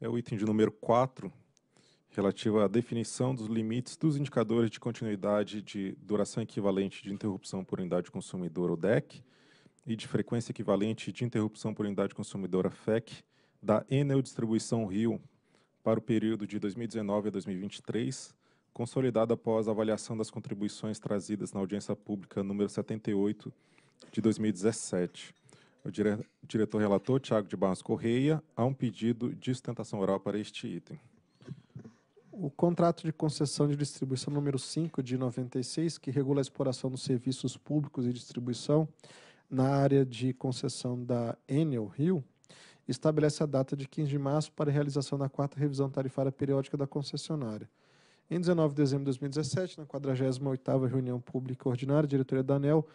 é o item de número 4, relativo à definição dos limites dos indicadores de continuidade de duração equivalente de interrupção por unidade consumidora, ou DEC, e de frequência equivalente de interrupção por unidade consumidora, FEC, da Enel Distribuição Rio para o período de 2019 a 2023, consolidada após avaliação das contribuições trazidas na audiência pública número 78 de 2017. O, dire... o diretor relator, Tiago de Barros Correia, há um pedido de sustentação oral para este item. O contrato de concessão de distribuição número 5 de 96, que regula a exploração dos serviços públicos e distribuição na área de concessão da Enel Rio, estabelece a data de 15 de março para a realização da quarta revisão tarifária periódica da concessionária. Em 19 de dezembro de 2017, na 48ª reunião pública ordinária, a diretoria da ANEL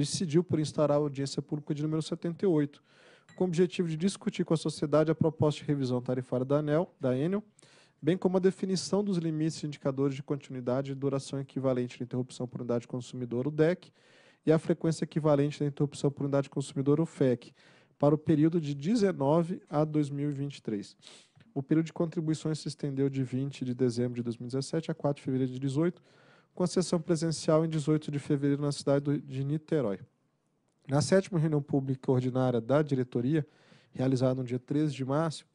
decidiu por instaurar a audiência pública de número 78, com o objetivo de discutir com a sociedade a proposta de revisão tarifária da ANEL, da Enel, bem como a definição dos limites indicadores de continuidade e duração equivalente de interrupção por unidade consumidora, o DEC, e a frequência equivalente da interrupção por unidade consumidora, o FEC, para o período de 19 a 2023. O período de contribuições se estendeu de 20 de dezembro de 2017 a 4 de fevereiro de 2018, com a sessão presencial em 18 de fevereiro na cidade de Niterói. Na sétima reunião pública ordinária da diretoria, realizada no dia 13 de março,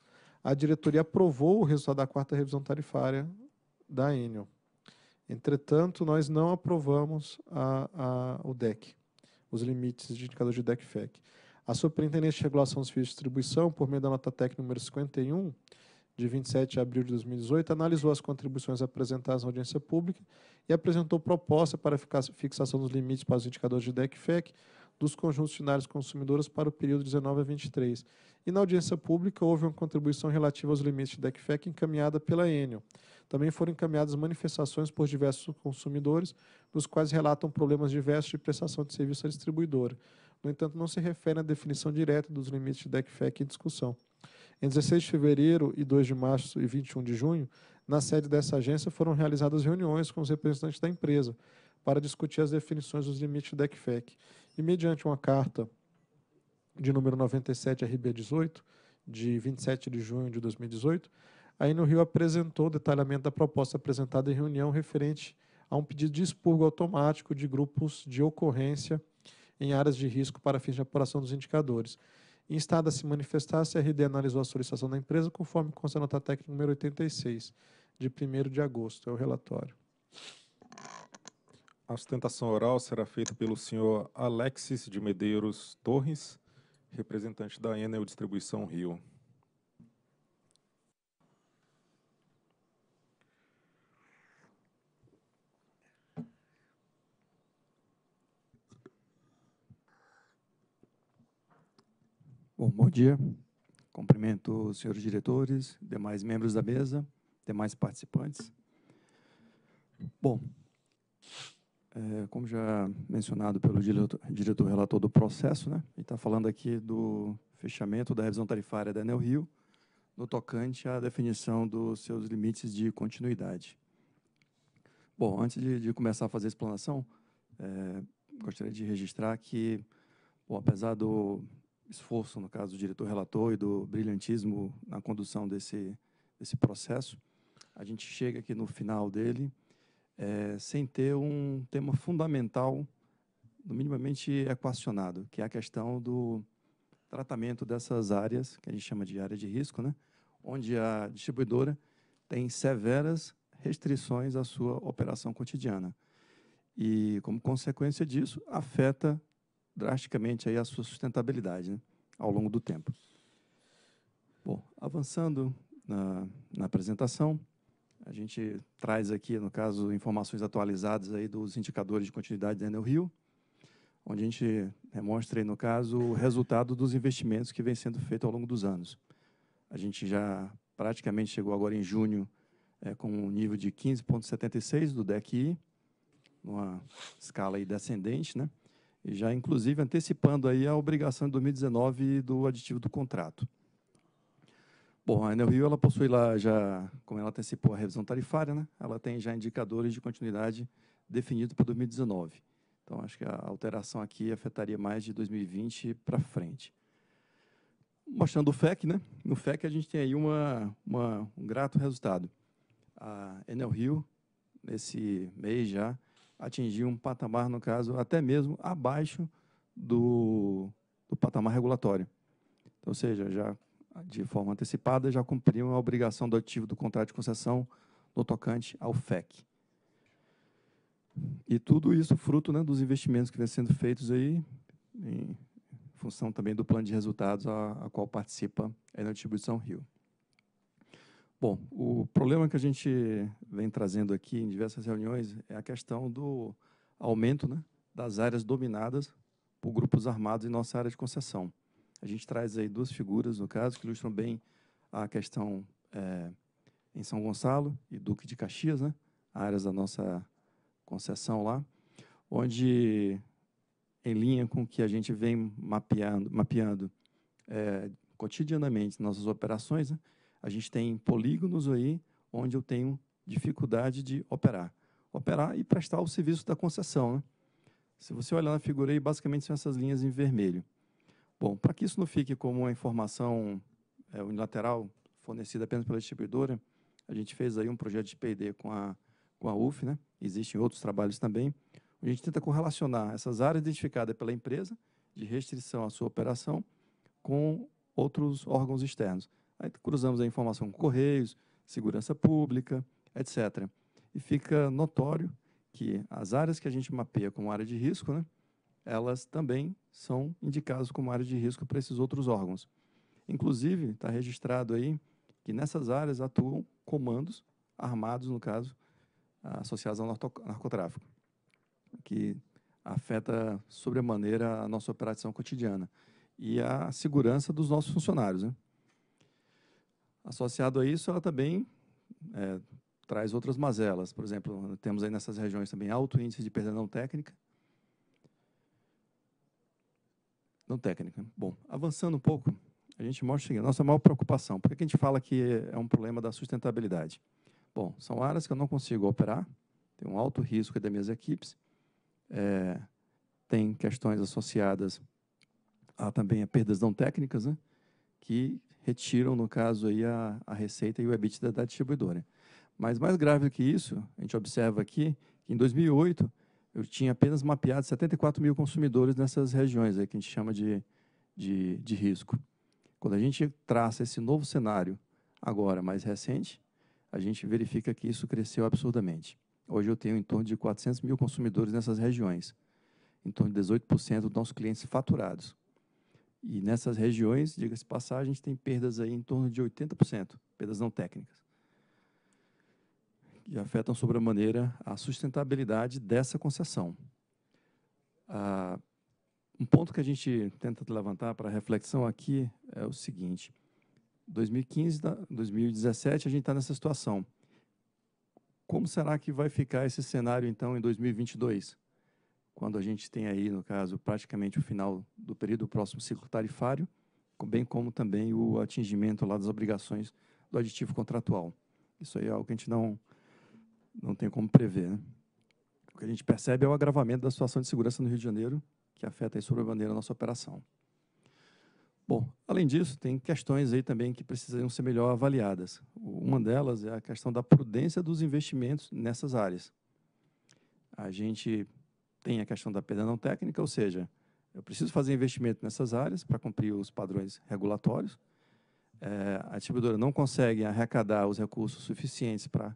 a diretoria aprovou o resultado da quarta revisão tarifária da Enel. Entretanto, nós não aprovamos a, a, o DEC, os limites de indicador de DEC-FEC. A Superintendência de Regulação dos Serviços de Distribuição, por meio da nota técnica número 51, de 27 de abril de 2018, analisou as contribuições apresentadas na audiência pública e apresentou proposta para fixação dos limites para os indicadores de DEC FEC dos conjuntos finais consumidoras para o período 19 a 23. E na audiência pública houve uma contribuição relativa aos limites de DEC FEC encaminhada pela Enel. Também foram encaminhadas manifestações por diversos consumidores, nos quais relatam problemas diversos de prestação de serviço à distribuidora. No entanto, não se refere à definição direta dos limites de DEC FEC em discussão. Em 16 de fevereiro e 2 de março e 21 de junho, na sede dessa agência foram realizadas reuniões com os representantes da empresa para discutir as definições dos limites do DECFEC. E, mediante uma carta de número 97 RB18, de 27 de junho de 2018, a Rio apresentou o detalhamento da proposta apresentada em reunião referente a um pedido de expurgo automático de grupos de ocorrência em áreas de risco para fins de apuração dos indicadores. Em estado a se manifestar, a CRD analisou a solicitação da empresa conforme consta a nota técnica número 86, de 1 de agosto. É o relatório. A sustentação oral será feita pelo senhor Alexis de Medeiros Torres, representante da Enel Distribuição Rio. Bom, bom dia. Cumprimento os senhores diretores, demais membros da mesa, demais participantes. Bom, é, como já mencionado pelo diretor, diretor relator do processo, né, a gente está falando aqui do fechamento da revisão tarifária da Enel Rio, no tocante à definição dos seus limites de continuidade. Bom, antes de, de começar a fazer a explanação, é, gostaria de registrar que, bom, apesar do, esforço, no caso do diretor relator e do brilhantismo na condução desse, desse processo, a gente chega aqui no final dele é, sem ter um tema fundamental, minimamente equacionado, que é a questão do tratamento dessas áreas, que a gente chama de área de risco, né? onde a distribuidora tem severas restrições à sua operação cotidiana. E, como consequência disso, afeta drasticamente aí a sua sustentabilidade né, ao longo do tempo. Bom, avançando na, na, apresentação, a gente traz aqui, no caso, informações atualizadas aí dos indicadores de continuidade da Enel Rio, onde a gente demonstra, aí, no caso, o resultado dos investimentos que vem sendo feito ao longo dos anos. A gente já praticamente chegou agora em junho é, com um nível de 15,76 do DECI, numa escala aí descendente, né? e já inclusive antecipando aí a obrigação de 2019 do aditivo do contrato. Bom, a Enel Rio ela possui lá já, como ela antecipou a revisão tarifária, né? Ela tem já indicadores de continuidade definido para 2019. Então acho que a alteração aqui afetaria mais de 2020 para frente. Mostrando o FEC, né? No FEC a gente tem aí uma, uma um grato resultado. A Enel Rio nesse mês já atingir um patamar, no caso, até mesmo abaixo do, do patamar regulatório. Então, ou seja, já de forma antecipada, já cumpriu a obrigação do ativo do contrato de concessão no tocante ao FEC. E tudo isso fruto né, dos investimentos que vêm sendo feitos aí, em função também do plano de resultados a, a qual participa a Distribuição Rio. Bom, o problema que a gente vem trazendo aqui em diversas reuniões é a questão do aumento né, das áreas dominadas por grupos armados em nossa área de concessão. A gente traz aí duas figuras, no caso, que ilustram bem a questão é, em São Gonçalo e Duque de Caxias, né, áreas da nossa concessão lá, onde, em linha com o que a gente vem mapeando, mapeando é, cotidianamente nossas operações, né, a gente tem polígonos aí onde eu tenho dificuldade de operar. Operar e prestar o serviço da concessão. Né? Se você olhar na figura aí, basicamente são essas linhas em vermelho. Bom, para que isso não fique como uma informação é, unilateral fornecida apenas pela distribuidora, a gente fez aí um projeto de P&D com a, com a UF, né? existem outros trabalhos também, a gente tenta correlacionar essas áreas identificadas pela empresa de restrição à sua operação com outros órgãos externos. Aí cruzamos a informação com Correios, Segurança Pública, etc. E fica notório que as áreas que a gente mapeia como área de risco, né, elas também são indicadas como área de risco para esses outros órgãos. Inclusive, está registrado aí que nessas áreas atuam comandos armados, no caso, associados ao narcotráfico, que afeta sobremaneira a nossa operação cotidiana e a segurança dos nossos funcionários. Né? Associado a isso, ela também é, traz outras mazelas. Por exemplo, temos aí nessas regiões também alto índice de perda não técnica. Não técnica. Né? Bom, avançando um pouco, a gente mostra o nossa maior preocupação. Por que a gente fala que é um problema da sustentabilidade? Bom, são áreas que eu não consigo operar, tem um alto risco das minhas equipes, é, tem questões associadas a, também a perdas não técnicas, né, que retiram, no caso, aí, a, a receita e o EBITDA da distribuidora. Mas mais grave do que isso, a gente observa aqui que em 2008 eu tinha apenas mapeado 74 mil consumidores nessas regiões aí, que a gente chama de, de, de risco. Quando a gente traça esse novo cenário agora mais recente, a gente verifica que isso cresceu absurdamente. Hoje eu tenho em torno de 400 mil consumidores nessas regiões, em torno de 18% dos nossos clientes faturados. E nessas regiões, diga-se passar, a gente tem perdas aí em torno de 80%, perdas não técnicas, que afetam sobremaneira a sustentabilidade dessa concessão. Ah, um ponto que a gente tenta levantar para reflexão aqui é o seguinte: 2015, 2017, tá, a gente está nessa situação. Como será que vai ficar esse cenário então em 2022? quando a gente tem aí, no caso, praticamente o final do período do próximo ciclo tarifário, bem como também o atingimento lá das obrigações do aditivo contratual. Isso aí é algo que a gente não, não tem como prever. Né? O que a gente percebe é o agravamento da situação de segurança no Rio de Janeiro, que afeta aí sobremaneira a nossa operação. Bom, além disso, tem questões aí também que precisam ser melhor avaliadas. Uma delas é a questão da prudência dos investimentos nessas áreas. A gente tem a questão da perda não técnica, ou seja, eu preciso fazer investimento nessas áreas para cumprir os padrões regulatórios. É, a distribuidora não consegue arrecadar os recursos suficientes para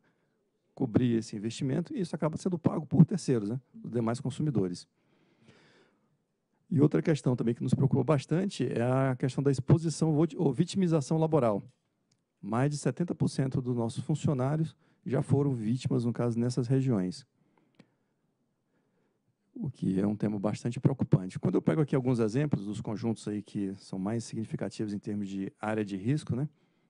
cobrir esse investimento e isso acaba sendo pago por terceiros, né, os demais consumidores. E outra questão também que nos preocupa bastante é a questão da exposição ou vitimização laboral. Mais de 70% dos nossos funcionários já foram vítimas, no caso, nessas regiões o que é um tema bastante preocupante. Quando eu pego aqui alguns exemplos dos conjuntos aí que são mais significativos em termos de área de risco, né,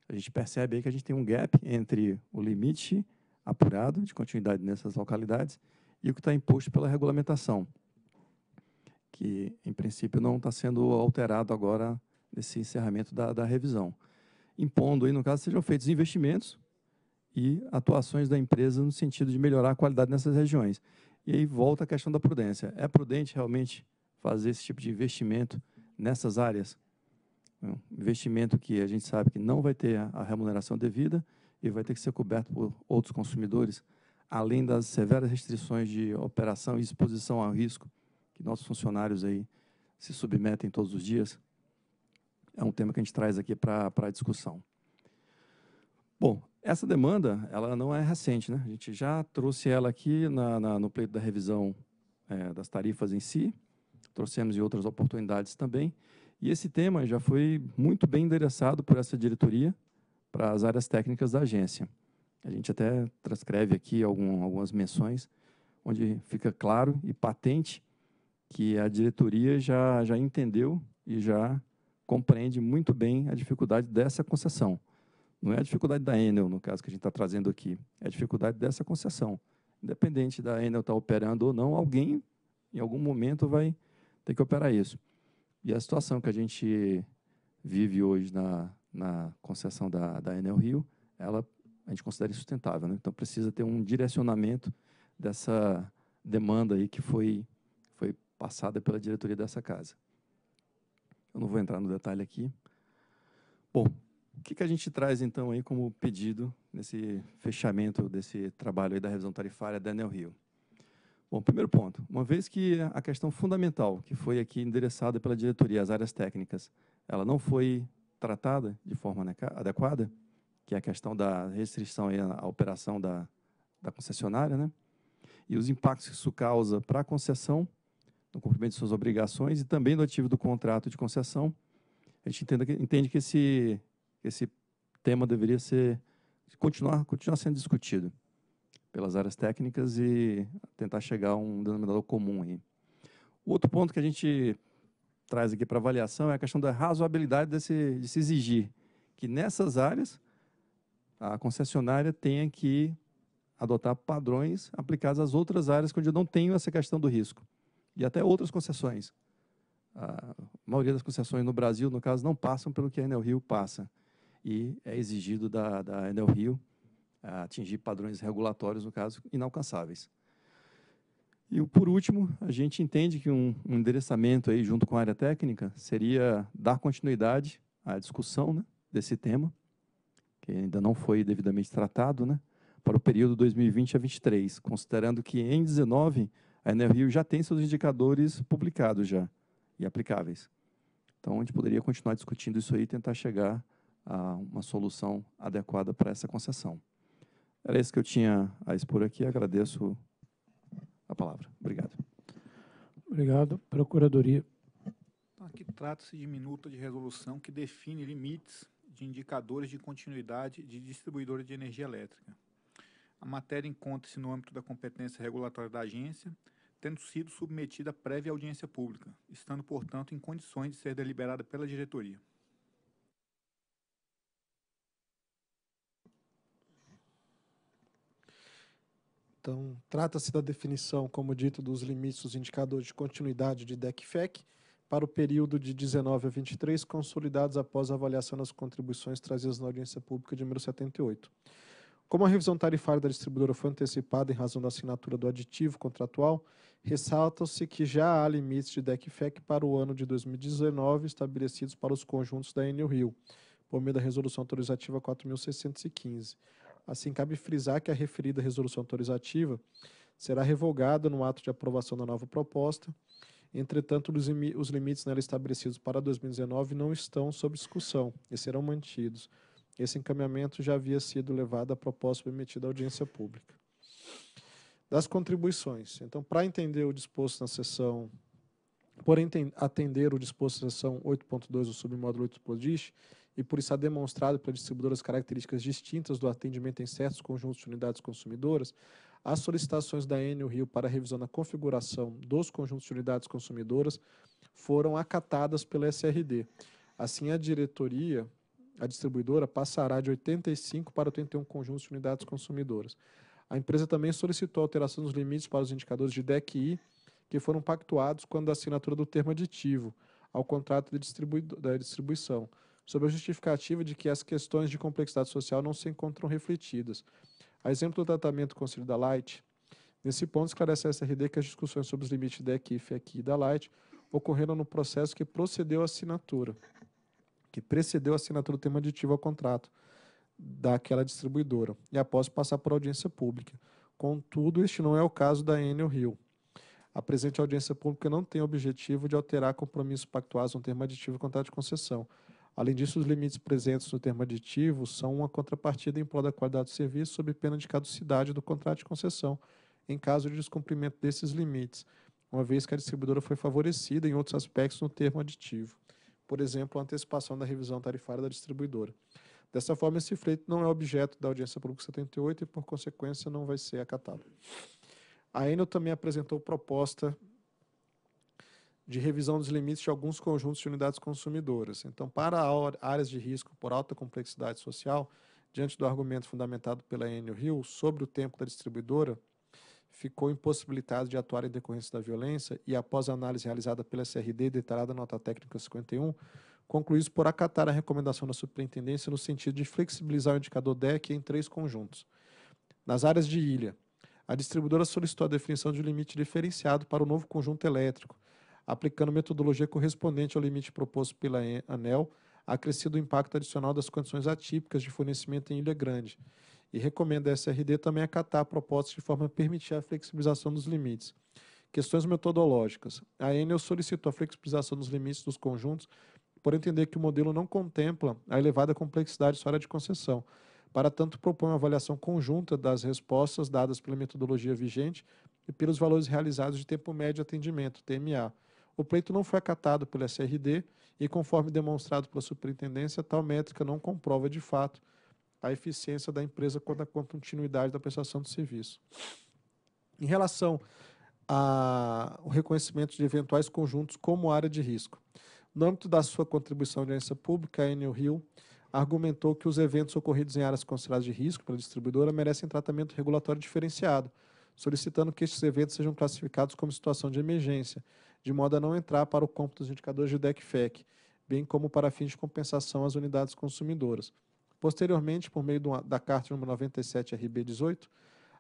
a gente percebe aí que a gente tem um gap entre o limite apurado de continuidade nessas localidades e o que está imposto pela regulamentação, que, em princípio, não está sendo alterado agora nesse encerramento da, da revisão. Impondo aí, no caso, sejam feitos investimentos e atuações da empresa no sentido de melhorar a qualidade nessas regiões. E aí volta a questão da prudência. É prudente realmente fazer esse tipo de investimento nessas áreas? Um investimento que a gente sabe que não vai ter a remuneração devida e vai ter que ser coberto por outros consumidores, além das severas restrições de operação e exposição ao risco que nossos funcionários aí se submetem todos os dias. É um tema que a gente traz aqui para a discussão. Bom, essa demanda, ela não é recente, né? A gente já trouxe ela aqui na, na, no pleito da revisão é, das tarifas em si, trouxemos em outras oportunidades também, e esse tema já foi muito bem endereçado por essa diretoria para as áreas técnicas da agência. A gente até transcreve aqui algum, algumas menções, onde fica claro e patente que a diretoria já, já entendeu e já compreende muito bem a dificuldade dessa concessão. Não é a dificuldade da Enel, no caso que a gente está trazendo aqui, é a dificuldade dessa concessão. Independente da Enel estar tá operando ou não, alguém, em algum momento, vai ter que operar isso. E a situação que a gente vive hoje na, na concessão da, da Enel Rio, ela a gente considera insustentável. Né? Então, precisa ter um direcionamento dessa demanda aí que foi, foi passada pela diretoria dessa casa. Eu não vou entrar no detalhe aqui. Bom, o que, que a gente traz, então, aí como pedido nesse fechamento desse trabalho da revisão tarifária da Enel Rio? Bom, primeiro ponto. Uma vez que a questão fundamental que foi aqui endereçada pela diretoria, as áreas técnicas, ela não foi tratada de forma adequada, que é a questão da restrição à operação da, da concessionária, né? e os impactos que isso causa para a concessão, no cumprimento de suas obrigações e também no ativo do contrato de concessão, a gente entende que, entende que esse, esse tema deveria ser continuar, continuar sendo discutido pelas áreas técnicas e tentar chegar a um denominador comum aí. O outro ponto que a gente traz aqui para avaliação é a questão da razoabilidade desse, de se exigir que nessas áreas a concessionária tenha que adotar padrões aplicados às outras áreas onde eu não tenho essa questão do risco. E até outras concessões. A maioria das concessões no Brasil, no caso, não passam pelo que a Enel Rio passa e é exigido da, da Enel Rio atingir padrões regulatórios, no caso, inalcançáveis. E por último, a gente entende que um, um endereçamento aí junto com a área técnica seria dar continuidade à discussão né, desse tema, que ainda não foi devidamente tratado, né, para o período 2020 a 2023, considerando que em 19 a Enel Rio já tem seus indicadores publicados já e aplicáveis. Então a gente poderia continuar discutindo isso aí e tentar chegar a uma solução adequada para essa concessão. Era isso que eu tinha a expor aqui. Agradeço a palavra. Obrigado. Obrigado. Procuradoria. Tá aqui trata-se de minuta de resolução que define limites de indicadores de continuidade de distribuidora de energia elétrica. A matéria encontra-se no âmbito da competência regulatória da agência, tendo sido submetida à prévia audiência pública, estando, portanto, em condições de ser deliberada pela diretoria. Então, trata-se da definição, como dito, dos limites dos indicadores de continuidade de DECFEC para o período de 19 a 23, consolidados após a avaliação das contribuições trazidas na audiência pública de número 78. Como a revisão tarifária da distribuidora foi antecipada em razão da assinatura do aditivo contratual, ressalta-se que já há limites de DECFEC para o ano de 2019 estabelecidos para os conjuntos da Enel Rio, por meio da Resolução Autorizativa 4.615. Assim, cabe frisar que a referida resolução autorizativa será revogada no ato de aprovação da nova proposta. Entretanto, os, limites nela estabelecidos para 2019 não estão sob discussão e serão mantidos. Esse encaminhamento já havia sido levado à proposta submetida à audiência pública. Das contribuições. Então, para entender o disposto na sessão, por atender o disposto na sessão 8.2 do submódulo 8 do e por isso há demonstrado para distribuidoras características distintas do atendimento em certos conjuntos de unidades consumidoras, as solicitações da Enel Rio para revisão na configuração dos conjuntos de unidades consumidoras foram acatadas pela SRD. Assim, a diretoria, a distribuidora, passará de 85 para 81 conjuntos de unidades consumidoras. A empresa também solicitou alteração dos limites para os indicadores de DEC-I, que foram pactuados quando a assinatura do termo é aditivo ao contrato de, distribu da distribuição, sob a justificativa de que as questões de complexidade social não se encontram refletidas. A exemplo do tratamento do Conselho da Light, nesse ponto esclarece a SRD que as discussões sobre os limites da aqui e da Light ocorreram no processo que procedeu à assinatura, que precedeu a assinatura do tema aditivo ao contrato daquela distribuidora e após passar por audiência pública. Contudo, este não é o caso da Enel Rio. A presente audiência pública não tem o objetivo de alterar compromissos pactuados no termo aditivo ao contrato de concessão, Além disso, os limites presentes no termo aditivo são uma contrapartida em prol da qualidade do serviço sob pena de caducidade do contrato de concessão, em caso de descumprimento desses limites, uma vez que a distribuidora foi favorecida em outros aspectos no termo aditivo, por exemplo, a antecipação da revisão tarifária da distribuidora. Dessa forma, esse fleito não é objeto da audiência pública 78 e, por consequência, não vai ser acatado. A Enel também apresentou proposta de revisão dos limites de alguns conjuntos de unidades consumidoras. Então, para áreas de risco por alta complexidade social, diante do argumento fundamentado pela Enio Hill sobre o tempo da distribuidora, ficou impossibilitado de atuar em decorrência da violência e, após a análise realizada pela SRD, detalhada na nota técnica 51, concluído por acatar a recomendação da superintendência no sentido de flexibilizar o indicador DEC em três conjuntos. Nas áreas de ilha, a distribuidora solicitou a definição de um limite diferenciado para o novo conjunto elétrico, aplicando metodologia correspondente ao limite proposto pela ANEL, acrescido o impacto adicional das condições atípicas de fornecimento em Ilha Grande. E recomenda a SRD também acatar propostas de forma a permitir a flexibilização dos limites. Questões metodológicas. A Anel solicitou a flexibilização dos limites dos conjuntos por entender que o modelo não contempla a elevada complexidade sua área de concessão. Para tanto, propõe uma avaliação conjunta das respostas dadas pela metodologia vigente e pelos valores realizados de tempo médio de atendimento, TMA o pleito não foi acatado pelo SRD e, conforme demonstrado pela superintendência, tal métrica não comprova de fato a eficiência da empresa quanto à continuidade da prestação do serviço. Em relação ao reconhecimento de eventuais conjuntos como área de risco, no âmbito da sua contribuição à audiência pública, a Enel Rio argumentou que os eventos ocorridos em áreas consideradas de risco pela distribuidora merecem tratamento regulatório diferenciado, solicitando que estes eventos sejam classificados como situação de emergência, de modo a não entrar para o cômputo dos indicadores de DECFEC, bem como para fins de compensação às unidades consumidoras. Posteriormente, por meio da carta número 97 RB18,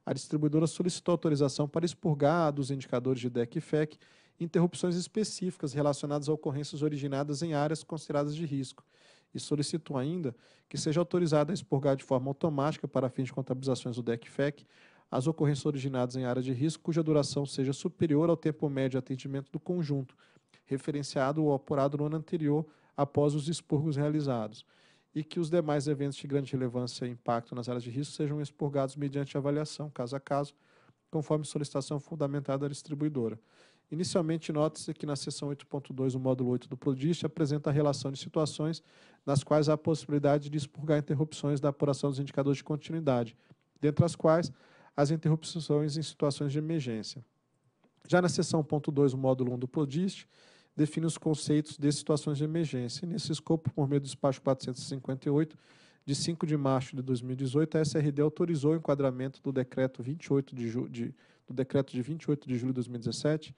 a distribuidora solicitou autorização para expurgar dos indicadores de DECFEC FEC interrupções específicas relacionadas a ocorrências originadas em áreas consideradas de risco e solicitou ainda que seja autorizada a expurgar de forma automática para fins de contabilizações do DECFEC FEC as ocorrências originadas em área de risco cuja duração seja superior ao tempo médio de atendimento do conjunto, referenciado ou apurado no ano anterior após os expurgos realizados, e que os demais eventos de grande relevância e impacto nas áreas de risco sejam expurgados mediante avaliação, caso a caso, conforme solicitação fundamentada da distribuidora. Inicialmente, note-se que na seção 8.2 do módulo 8 do PRODIST apresenta a relação de situações nas quais há a possibilidade de expurgar interrupções da apuração dos indicadores de continuidade, dentre as quais as interrupções em situações de emergência. Já na seção ponto 2, o módulo 1 um do PODIST, define os conceitos de situações de emergência. E nesse escopo, por meio do despacho 458, de 5 de março de 2018, a SRD autorizou o enquadramento do decreto 28 de, de do decreto de 28 de julho de 2017,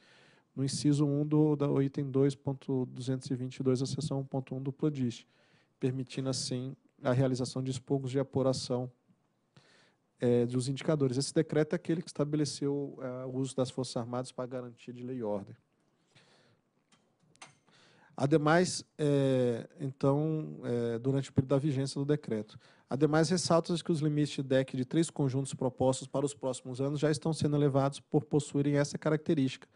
no inciso 1 do, do item 2.222, a seção 1.1 do PLODIST, permitindo assim a realização de expurgos de apuração é, dos indicadores. Esse decreto é aquele que estabeleceu é, o uso das Forças Armadas para garantia de lei e ordem. Ademais, é, então, é, durante o período da vigência do decreto. Ademais, ressalta que os limites de DEC de três conjuntos propostos para os próximos anos já estão sendo elevados por possuírem essa característica,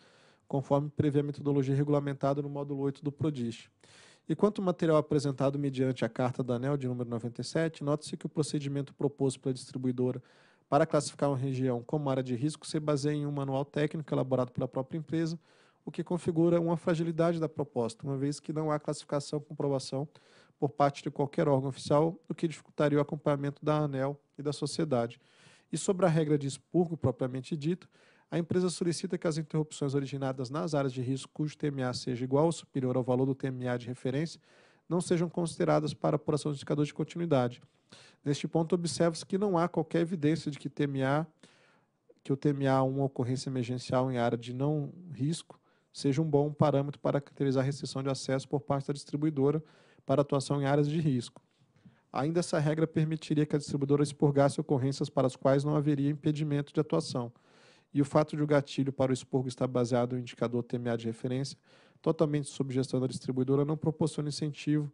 conforme prevê a metodologia regulamentada no módulo 8 do PRODIS. E quanto ao material apresentado mediante a Carta da ANEL de número 97, nota-se que o procedimento proposto pela distribuidora para classificar uma região como área de risco se baseia em um manual técnico elaborado pela própria empresa, o que configura uma fragilidade da proposta, uma vez que não há classificação ou comprovação por parte de qualquer órgão oficial, o que dificultaria o acompanhamento da ANEL e da sociedade. E sobre a regra de expurgo propriamente dito. A empresa solicita que as interrupções originadas nas áreas de risco cujo TMA seja igual ou superior ao valor do TMA de referência não sejam consideradas para apuração do indicador de continuidade. Neste ponto, observa-se que não há qualquer evidência de que TMA que o TMA, uma ocorrência emergencial em área de não risco, seja um bom parâmetro para caracterizar a restrição de acesso por parte da distribuidora para atuação em áreas de risco. Ainda essa regra permitiria que a distribuidora expurgasse ocorrências para as quais não haveria impedimento de atuação, e o fato de o gatilho para o expurgo estar baseado no indicador TMA de referência, totalmente sob gestão da distribuidora, não proporciona incentivo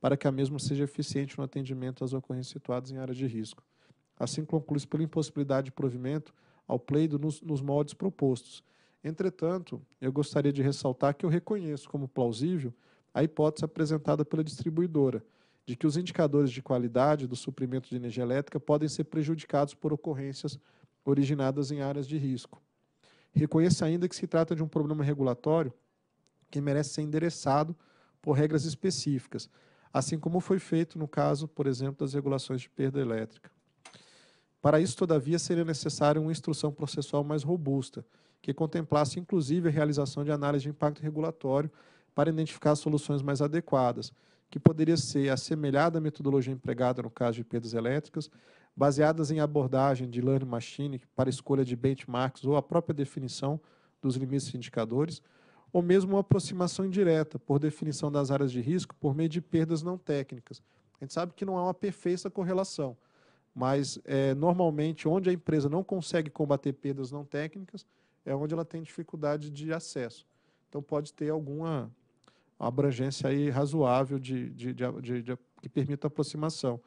para que a mesma seja eficiente no atendimento às ocorrências situadas em área de risco. Assim, conclui-se pela impossibilidade de provimento ao pleido nos, nos moldes propostos. Entretanto, eu gostaria de ressaltar que eu reconheço como plausível a hipótese apresentada pela distribuidora, de que os indicadores de qualidade do suprimento de energia elétrica podem ser prejudicados por ocorrências originadas em áreas de risco. Reconheça ainda que se trata de um problema regulatório que merece ser endereçado por regras específicas, assim como foi feito no caso, por exemplo, das regulações de perda elétrica. Para isso, todavia, seria necessária uma instrução processual mais robusta, que contemplasse inclusive a realização de análise de impacto regulatório para identificar soluções mais adequadas, que poderia ser assemelhada à metodologia empregada no caso de perdas elétricas, baseadas em abordagem de Learning Machine para escolha de benchmarks ou a própria definição dos limites indicadores, ou mesmo uma aproximação indireta por definição das áreas de risco por meio de perdas não técnicas. A gente sabe que não há uma perfeita correlação, mas é, normalmente onde a empresa não consegue combater perdas não técnicas é onde ela tem dificuldade de acesso. Então pode ter alguma abrangência aí razoável de, de, de, de que permita aproximação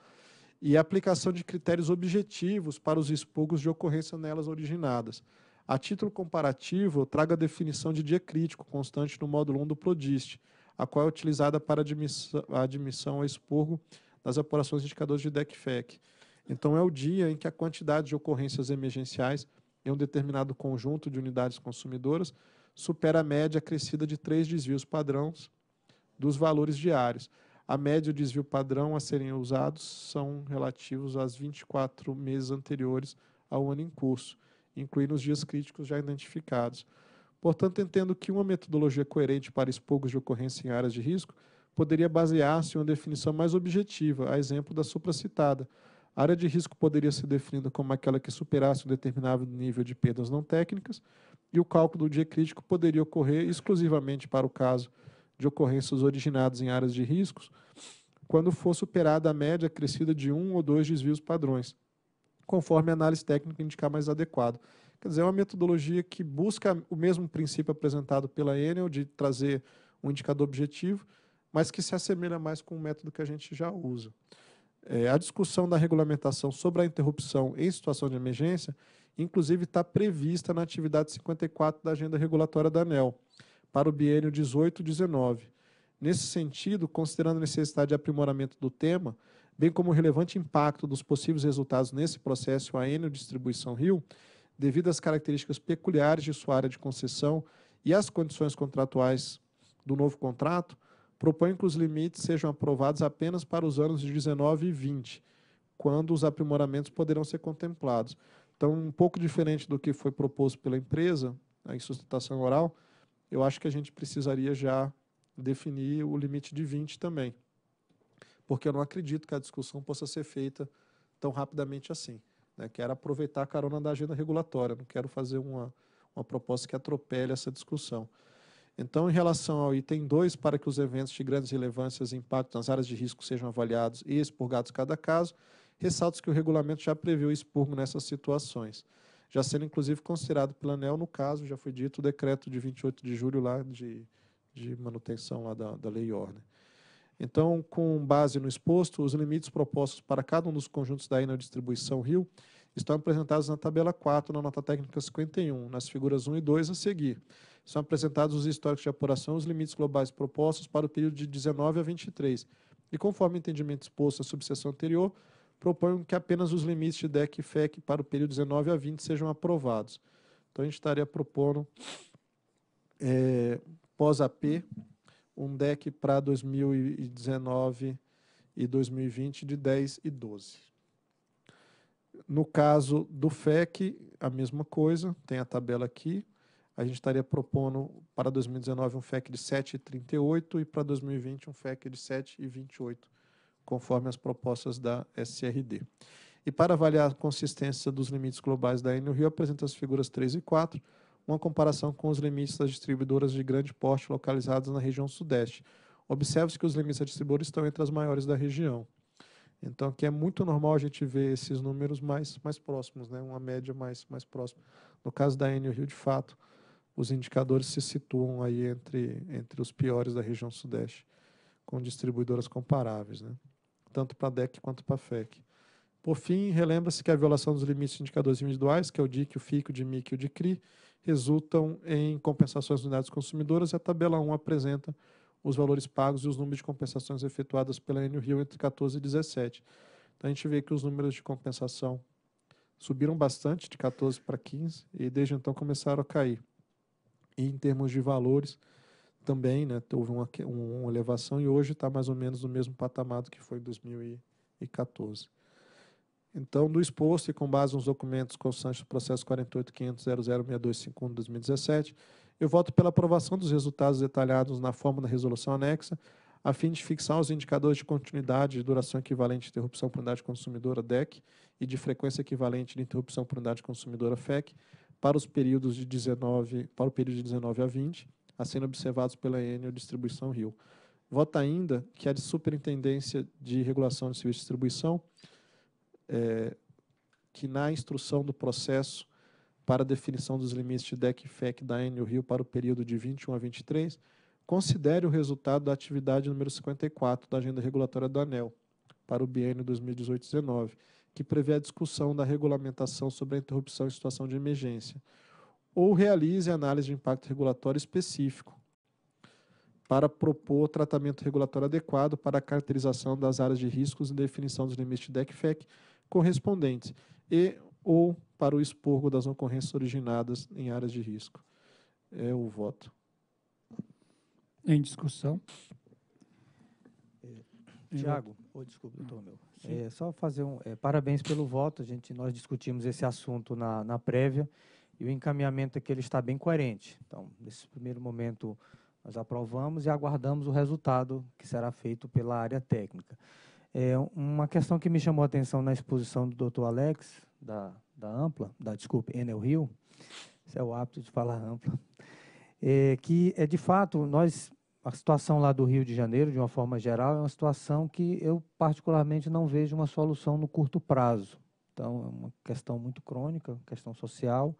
e aplicação de critérios objetivos para os expurgos de ocorrência nelas originadas. A título comparativo, eu trago a definição de dia crítico constante no módulo 1 do PRODIST, a qual é utilizada para a admissão a expurgo das apurações de indicadores de DECFEC. Então, é o dia em que a quantidade de ocorrências emergenciais em um determinado conjunto de unidades consumidoras supera a média acrescida de três desvios padrões dos valores diários. A média e o desvio padrão a serem usados são relativos às 24 meses anteriores ao ano em curso, incluindo os dias críticos já identificados. Portanto, entendo que uma metodologia coerente para expurgos de ocorrência em áreas de risco poderia basear-se em uma definição mais objetiva, a exemplo da supracitada. A área de risco poderia ser definida como aquela que superasse um determinado nível de perdas não técnicas, e o cálculo do dia crítico poderia ocorrer exclusivamente para o caso de ocorrências originadas em áreas de riscos, quando for superada a média crescida de um ou dois desvios padrões, conforme a análise técnica indicar mais adequado. Quer dizer, é uma metodologia que busca o mesmo princípio apresentado pela Enel, de trazer um indicador objetivo, mas que se assemelha mais com o método que a gente já usa. É, a discussão da regulamentação sobre a interrupção em situação de emergência, inclusive, está prevista na atividade 54 da Agenda Regulatória da ANEL, para o biênio 18-19. Nesse sentido, considerando a necessidade de aprimoramento do tema, bem como o relevante impacto dos possíveis resultados nesse processo a Enel Distribuição Rio, devido às características peculiares de sua área de concessão e às condições contratuais do novo contrato, propõe que os limites sejam aprovados apenas para os anos de 19 e 20, quando os aprimoramentos poderão ser contemplados. Então, um pouco diferente do que foi proposto pela empresa, em sustentação oral, eu acho que a gente precisaria já definir o limite de 20 também. Porque eu não acredito que a discussão possa ser feita tão rapidamente assim. Né? Quero aproveitar a carona da agenda regulatória, não quero fazer uma, uma proposta que atropele essa discussão. Então, em relação ao item 2, para que os eventos de grandes relevâncias e impacto nas áreas de risco sejam avaliados e expurgados cada caso, ressalto que o regulamento já prevê o expurgo nessas situações já sendo inclusive considerado pela ANEL, no caso, já foi dito, o decreto de 28 de julho lá de, de manutenção lá da, da lei e ordem. Então, com base no exposto, os limites propostos para cada um dos conjuntos da INA Distribuição Rio estão apresentados na tabela 4, na nota técnica 51, nas figuras 1 e 2 a seguir. São apresentados os históricos de apuração e os limites globais propostos para o período de 19 a 23. E conforme o entendimento exposto à subseção anterior, proponho que apenas os limites de DEC e FEC para o período 19 a 20 sejam aprovados. Então, a gente estaria propondo, é, pós-AP, um DEC para 2019 e 2020 de 10 e 12. No caso do FEC, a mesma coisa, tem a tabela aqui. A gente estaria propondo para 2019 um FEC de 7,38 e para 2020 um FEC de 7,28 conforme as propostas da SRD. E para avaliar a consistência dos limites globais da Enel Rio, apresenta as figuras 3 e 4, uma comparação com os limites das distribuidoras de grande porte localizadas na região sudeste. Observe-se que os limites da distribuidora estão entre as maiores da região. Então, aqui é muito normal a gente ver esses números mais, mais próximos, né? uma média mais, mais próxima. No caso da Enel Rio, de fato, os indicadores se situam aí entre, entre os piores da região sudeste, com distribuidoras comparáveis. Né? tanto para a DEC quanto para a FEC. Por fim, relembra-se que a violação dos limites de indicadores individuais, que é o DIC, o FIC, o DIMIC e o DICRI, resultam em compensações de unidades consumidoras e a tabela 1 apresenta os valores pagos e os números de compensações efetuadas pela Enio Rio entre 14 e 17. Então a gente vê que os números de compensação subiram bastante de 14 para 15 e desde então começaram a cair. E em termos de valores, também, né, houve uma, uma elevação e hoje está mais ou menos no mesmo patamar do que foi em 2014. Então, do exposto e com base nos documentos constantes do processo 48.500.006251-2017, eu voto pela aprovação dos resultados detalhados na forma da resolução anexa, a fim de fixar os indicadores de continuidade de duração equivalente de interrupção por unidade consumidora DEC e de frequência equivalente de interrupção por unidade consumidora FEC para os períodos de 19, para o período de 19 a 20, a serem observados pela Enel Distribuição Rio. Vota ainda que a Superintendência de Regulação de Serviço de Distribuição, é, que na instrução do processo para definição dos limites de DEC e FEC da Enel Rio para o período de 21 a 23, considere o resultado da atividade número 54 da Agenda Regulatória do ANEL para o biênio 2018-19, que prevê a discussão da regulamentação sobre a interrupção em situação de emergência, ou realize análise de impacto regulatório específico para propor tratamento regulatório adequado para a caracterização das áreas de riscos e definição dos limites de DECFEC correspondentes e ou para o expurgo das ocorrências originadas em áreas de risco. É o voto. Em discussão. É. Tiago, ou oh, desculpa, doutor meu. É, só fazer um é, parabéns pelo voto. A gente nós discutimos esse assunto na, na prévia e o encaminhamento aqui ele está bem coerente. Então, nesse primeiro momento, nós aprovamos e aguardamos o resultado que será feito pela área técnica. É uma questão que me chamou a atenção na exposição do Dr. Alex, da, da Ampla, da, desculpe, Enel Rio, esse é o hábito de falar Ampla, é, que é de fato, nós, a situação lá do Rio de Janeiro, de uma forma geral, é uma situação que eu particularmente não vejo uma solução no curto prazo. Então, é uma questão muito crônica, questão social.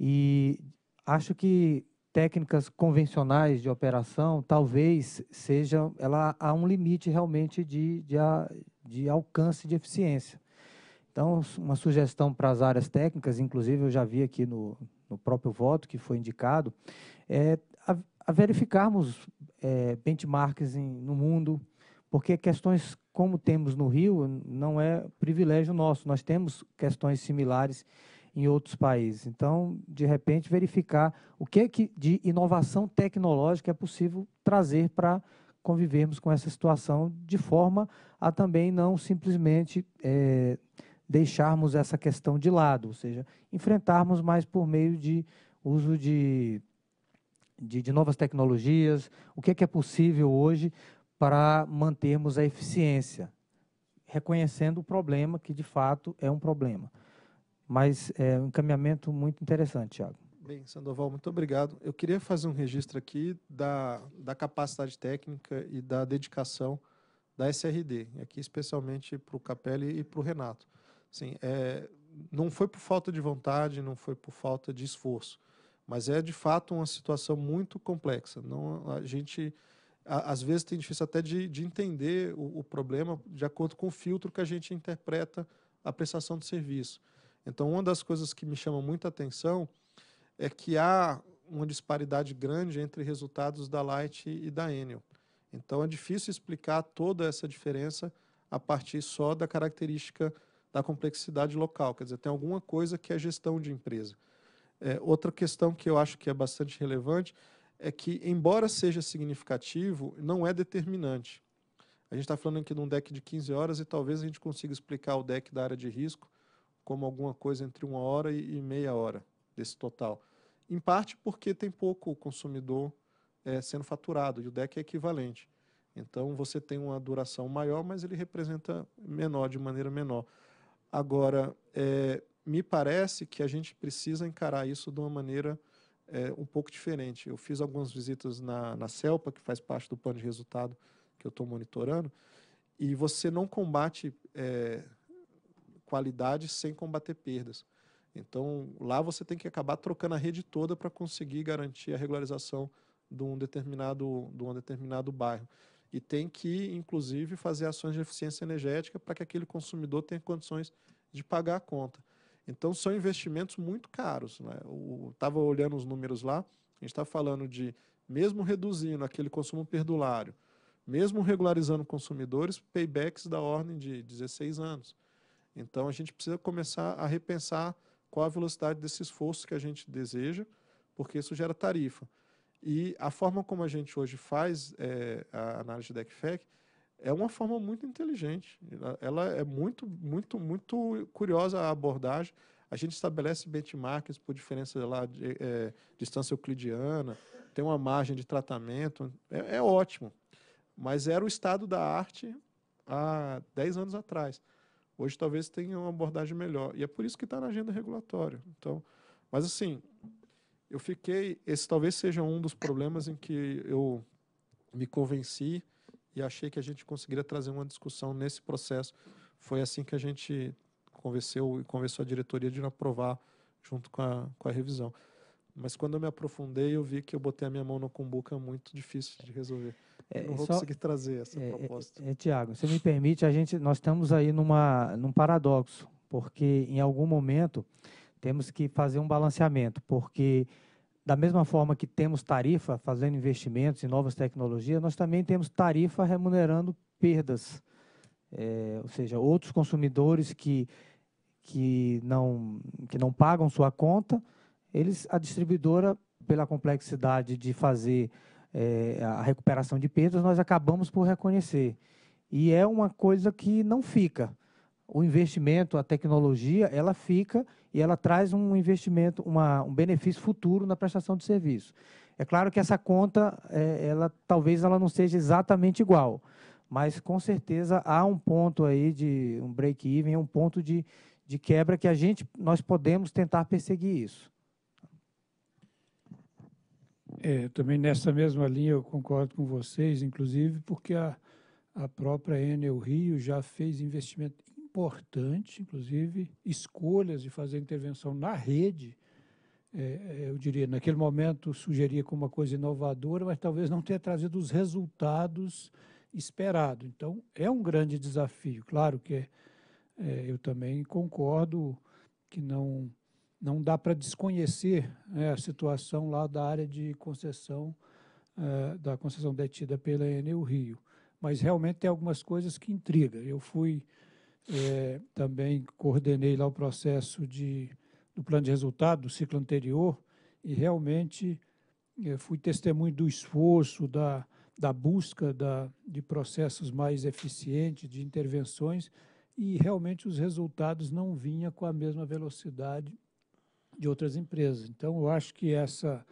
E acho que técnicas convencionais de operação, talvez seja, ela há um limite realmente de, de, de alcance de eficiência. Então, uma sugestão para as áreas técnicas, inclusive eu já vi aqui no, no próprio voto que foi indicado, é a, a verificarmos é, benchmarks em, no mundo, porque questões como temos no Rio, não é privilégio nosso. Nós temos questões similares em outros países. Então, de repente, verificar o que é que de inovação tecnológica é possível trazer para convivermos com essa situação, de forma a também não simplesmente é, deixarmos essa questão de lado, ou seja, enfrentarmos mais por meio de uso de, de, de novas tecnologias, o que é, que é possível hoje para mantermos a eficiência, reconhecendo o problema, que de fato é um problema. Mas é um encaminhamento muito interessante, Tiago. Bem, Sandoval, muito obrigado. Eu queria fazer um registro aqui da, da capacidade técnica e da dedicação da SRD, aqui especialmente para o Capelli e para o Renato. Sim, é, não foi por falta de vontade, não foi por falta de esforço, mas é de fato uma situação muito complexa. Não, a gente às vezes tem difícil até de, de entender o, o, problema de acordo com o filtro que a gente interpreta a prestação de serviço. Então, uma das coisas que me chama muita atenção é que há uma disparidade grande entre resultados da Light e da Enel. Então, é difícil explicar toda essa diferença a partir só da característica da complexidade local. Quer dizer, tem alguma coisa que é gestão de empresa. É, outra questão que eu acho que é bastante relevante é que, embora seja significativo, não é determinante. A gente está falando aqui de um deck de 15 horas e talvez a gente consiga explicar o deck da área de risco como alguma coisa entre uma hora e meia hora desse total. Em parte porque tem pouco consumidor é, sendo faturado e o deck é equivalente. Então você tem uma duração maior, mas ele representa menor, de maneira menor. Agora, é, me parece que a gente precisa encarar isso de uma maneira é, um pouco diferente. Eu fiz algumas visitas na, na CELPA, que faz parte do plano de resultado que eu estou monitorando, e você não combate é, qualidade sem combater perdas. Então, lá você tem que acabar trocando a rede toda para conseguir garantir a regularização de um, determinado, de um determinado bairro. E tem que, inclusive, fazer ações de eficiência energética para que aquele consumidor tenha condições de pagar a conta. Então, são investimentos muito caros. Né? Estava olhando os números lá, a gente está falando de, mesmo reduzindo aquele consumo perdulário, mesmo regularizando consumidores, paybacks da ordem de 16 anos. Então, a gente precisa começar a repensar qual a velocidade desse esforço que a gente deseja, porque isso gera tarifa. E a forma como a gente hoje faz é, a análise de DECFEC é uma forma muito inteligente. Ela é muito, muito, muito curiosa a abordagem. A gente estabelece benchmarks por diferença lá de é, distância euclidiana, tem uma margem de tratamento, é, é, ótimo. Mas era o estado da arte há 10 anos atrás. Hoje talvez tenha uma abordagem melhor. E é por isso que está na agenda regulatória. Então, mas assim, eu fiquei. Esse talvez seja um dos problemas em que eu me convenci e achei que a gente conseguiria trazer uma discussão nesse processo. Foi assim que a gente convenceu e conversou a diretoria de aprovar junto com a, com a revisão. Mas quando eu me aprofundei, eu vi que eu botei a minha mão no cumbuca muito difícil de resolver. É, eu não vou Só, conseguir trazer essa é, é proposta. É, é, Tiago, se me permite, a gente, nós estamos aí numa, num paradoxo, porque em algum momento temos que fazer um balanceamento, porque da mesma forma que temos tarifa fazendo investimentos em novas tecnologias, nós também temos tarifa remunerando perdas. É, ou seja, outros consumidores que, que, não, que não pagam sua conta, eles a distribuidora, pela complexidade de fazer é, a recuperação de perdas, nós acabamos por reconhecer. E é uma coisa que não fica. O investimento, a tecnologia, ela fica e ela traz um investimento, uma, um benefício futuro na prestação de serviço. É claro que essa conta, é, ela talvez ela não seja exatamente igual, mas com certeza há um ponto aí de um break-even, um ponto de, de quebra que a gente nós podemos tentar perseguir isso. É, também nessa mesma linha eu concordo com vocês, inclusive porque a, a própria Enel Rio já fez investimento importante, inclusive escolhas de fazer intervenção na rede. É, é, eu diria, naquele momento sugeria como uma coisa inovadora, mas talvez não tenha trazido os resultados esperados. Então, é um grande desafio. Claro que é, eu também concordo que não, não dá para desconhecer né, a situação lá da área de concessão, é, da concessão detida pela Enel Rio. Mas realmente tem algumas coisas que intrigam. Eu fui é, também coordenei lá o processo de, do plano de resultado do ciclo anterior e realmente é, fui testemunho do esforço, da, da busca da, de processos mais eficientes, de intervenções, e realmente os resultados não vinham com a mesma velocidade de outras empresas. Então, eu acho que essa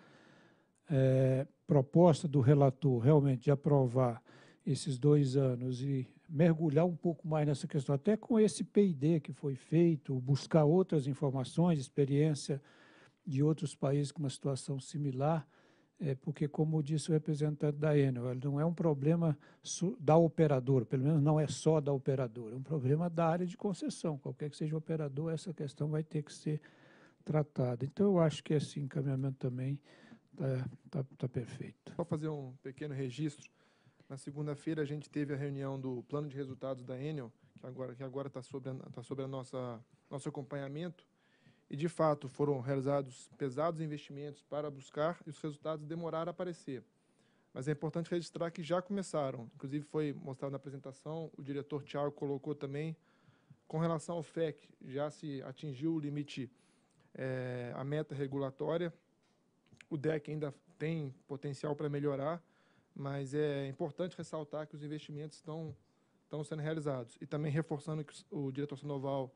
é, proposta do relator realmente de aprovar esses dois anos e mergulhar um pouco mais nessa questão, até com esse PID que foi feito, buscar outras informações, experiência de outros países com uma situação similar, é, porque, como disse o representante da Enel, não é um problema da operadora, pelo menos não é só da operadora, é um problema da área de concessão. Qualquer que seja o operador, essa questão vai ter que ser tratada. Então, eu acho que esse encaminhamento também está tá, tá perfeito. Só fazer um pequeno registro. Na segunda-feira, a gente teve a reunião do plano de resultados da Enel, que agora está que agora tá sobre, a, tá sobre a nossa, nosso acompanhamento. E, de fato, foram realizados pesados investimentos para buscar e os resultados demoraram a aparecer. Mas é importante registrar que já começaram. Inclusive, foi mostrado na apresentação, o diretor Tiago colocou também, com relação ao FEC, já se atingiu o limite, é, a meta regulatória. O DEC ainda tem potencial para melhorar mas é importante ressaltar que os investimentos estão, estão sendo realizados. E também reforçando que o diretor Sanoval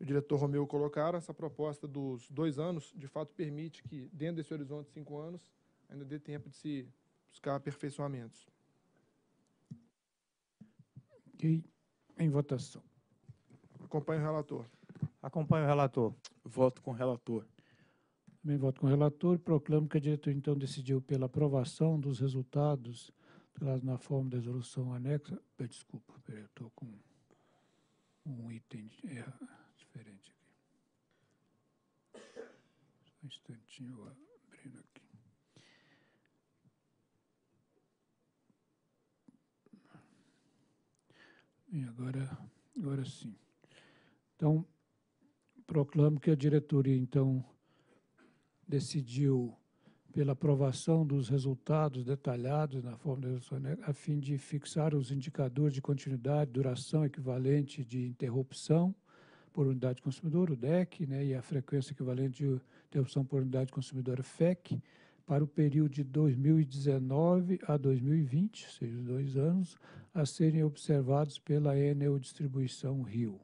e o diretor Romeu colocaram, essa proposta dos dois anos, de fato, permite que, dentro desse horizonte de cinco anos, ainda dê tempo de se buscar aperfeiçoamentos. Ok. Em votação. Acompanho o relator. Acompanho o relator. Voto com o relator. Também voto com o relator e proclamo que a diretoria então decidiu pela aprovação dos resultados traz na forma da resolução anexa. Desculpa, estou com um item é, diferente aqui. Só um instantinho abrindo aqui. E agora, agora sim. Então, proclamo que a diretoria, então, decidiu pela aprovação dos resultados detalhados na forma de resolução né, a fim de fixar os indicadores de continuidade, duração equivalente de interrupção por unidade consumidora o DEC, né, e a frequência equivalente de interrupção por unidade consumidora FEC, para o período de 2019 a 2020, ou seja, dois anos, a serem observados pela Enel Distribuição Rio.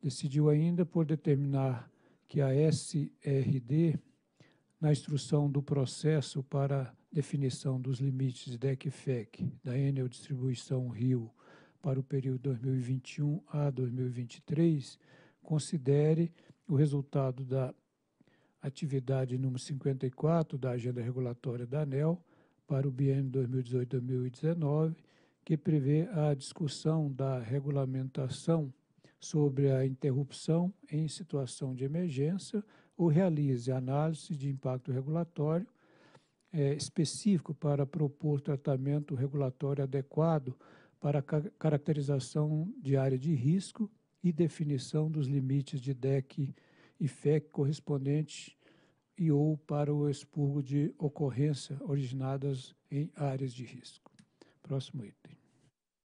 Decidiu ainda por determinar que a SRD na instrução do processo para definição dos limites DEC-FEC da Enel Distribuição Rio para o período 2021 a 2023, considere o resultado da atividade número 54 da Agenda Regulatória da ANEL para o biênio 2018-2019, que prevê a discussão da regulamentação sobre a interrupção em situação de emergência ou realize análise de impacto regulatório é, específico para propor tratamento regulatório adequado para ca caracterização de área de risco e definição dos limites de DEC e FEC correspondentes e ou para o expurgo de ocorrência originadas em áreas de risco. Próximo item.